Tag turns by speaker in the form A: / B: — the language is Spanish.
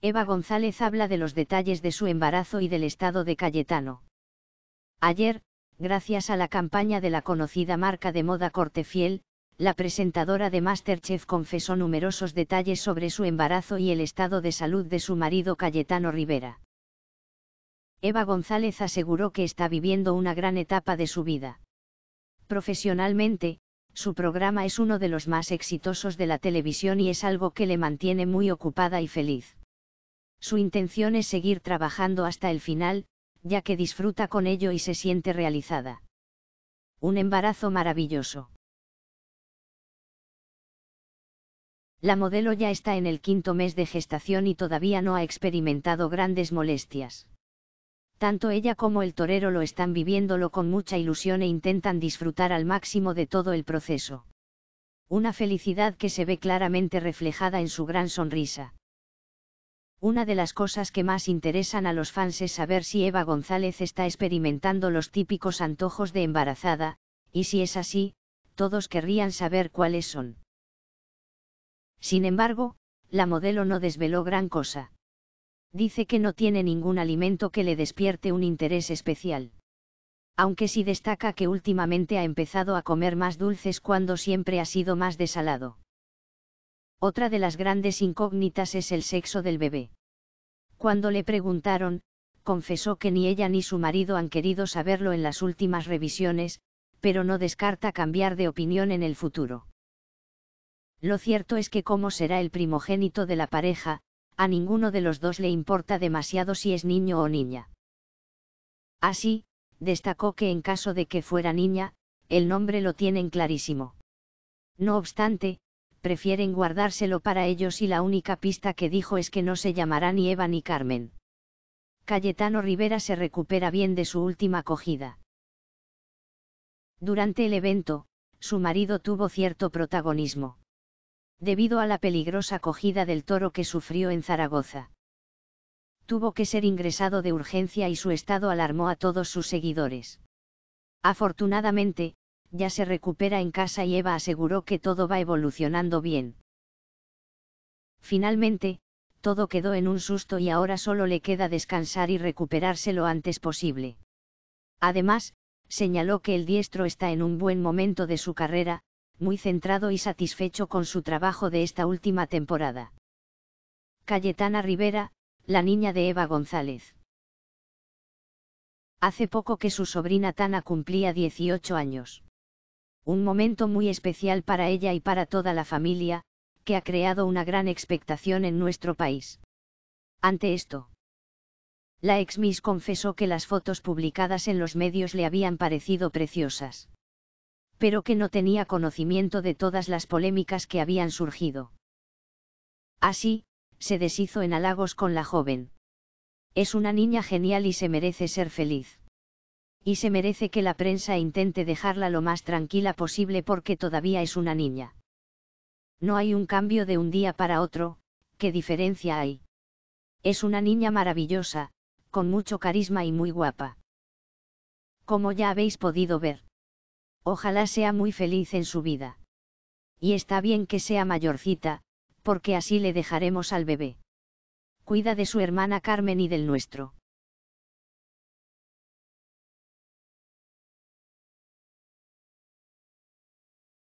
A: Eva González habla de los detalles de su embarazo y del estado de Cayetano. Ayer, gracias a la campaña de la conocida marca de moda Corte Fiel, la presentadora de Masterchef confesó numerosos detalles sobre su embarazo y el estado de salud de su marido Cayetano Rivera. Eva González aseguró que está viviendo una gran etapa de su vida. Profesionalmente, su programa es uno de los más exitosos de la televisión y es algo que le mantiene muy ocupada y feliz. Su intención es seguir trabajando hasta el final, ya que disfruta con ello y se siente realizada. Un embarazo maravilloso. La modelo ya está en el quinto mes de gestación y todavía no ha experimentado grandes molestias. Tanto ella como el torero lo están viviéndolo con mucha ilusión e intentan disfrutar al máximo de todo el proceso. Una felicidad que se ve claramente reflejada en su gran sonrisa. Una de las cosas que más interesan a los fans es saber si Eva González está experimentando los típicos antojos de embarazada, y si es así, todos querrían saber cuáles son. Sin embargo, la modelo no desveló gran cosa. Dice que no tiene ningún alimento que le despierte un interés especial. Aunque sí destaca que últimamente ha empezado a comer más dulces cuando siempre ha sido más desalado. Otra de las grandes incógnitas es el sexo del bebé. Cuando le preguntaron, confesó que ni ella ni su marido han querido saberlo en las últimas revisiones, pero no descarta cambiar de opinión en el futuro. Lo cierto es que como será el primogénito de la pareja, a ninguno de los dos le importa demasiado si es niño o niña. Así, destacó que en caso de que fuera niña, el nombre lo tienen clarísimo. No obstante, prefieren guardárselo para ellos y la única pista que dijo es que no se llamará ni Eva ni Carmen. Cayetano Rivera se recupera bien de su última acogida. Durante el evento, su marido tuvo cierto protagonismo. Debido a la peligrosa acogida del toro que sufrió en Zaragoza. Tuvo que ser ingresado de urgencia y su estado alarmó a todos sus seguidores. Afortunadamente, ya se recupera en casa y Eva aseguró que todo va evolucionando bien. Finalmente, todo quedó en un susto y ahora solo le queda descansar y recuperarse lo antes posible. Además, señaló que el diestro está en un buen momento de su carrera, muy centrado y satisfecho con su trabajo de esta última temporada. Cayetana Rivera, la niña de Eva González. Hace poco que su sobrina Tana cumplía 18 años un momento muy especial para ella y para toda la familia, que ha creado una gran expectación en nuestro país. Ante esto, la ex Miss confesó que las fotos publicadas en los medios le habían parecido preciosas. Pero que no tenía conocimiento de todas las polémicas que habían surgido. Así, se deshizo en halagos con la joven. Es una niña genial y se merece ser feliz y se merece que la prensa intente dejarla lo más tranquila posible porque todavía es una niña. No hay un cambio de un día para otro, ¿qué diferencia hay? Es una niña maravillosa, con mucho carisma y muy guapa. Como ya habéis podido ver. Ojalá sea muy feliz en su vida. Y está bien que sea mayorcita, porque así le dejaremos al bebé. Cuida de su hermana Carmen y del nuestro.